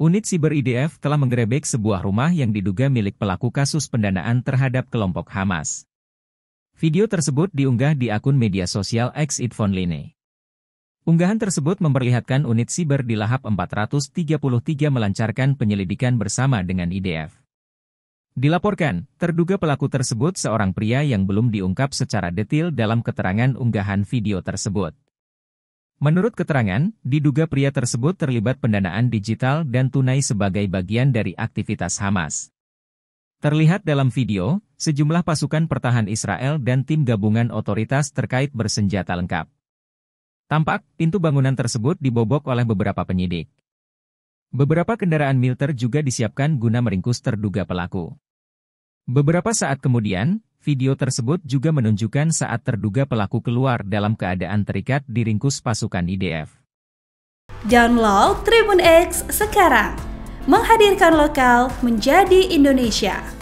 Unit Siber IDF telah menggerebek sebuah rumah yang diduga milik pelaku kasus pendanaan terhadap kelompok Hamas. Video tersebut diunggah di akun media sosial X Line. Unggahan tersebut memperlihatkan unit siber di Lahap 433 melancarkan penyelidikan bersama dengan IDF. Dilaporkan, terduga pelaku tersebut seorang pria yang belum diungkap secara detail dalam keterangan unggahan video tersebut. Menurut keterangan, diduga pria tersebut terlibat pendanaan digital dan tunai sebagai bagian dari aktivitas Hamas. Terlihat dalam video, sejumlah pasukan pertahan Israel dan tim gabungan otoritas terkait bersenjata lengkap. Tampak, pintu bangunan tersebut dibobok oleh beberapa penyidik. Beberapa kendaraan militer juga disiapkan guna meringkus terduga pelaku. Beberapa saat kemudian, Video tersebut juga menunjukkan saat terduga pelaku keluar dalam keadaan terikat diringkus pasukan IDF. Download Tribun X sekarang, menghadirkan lokal menjadi Indonesia.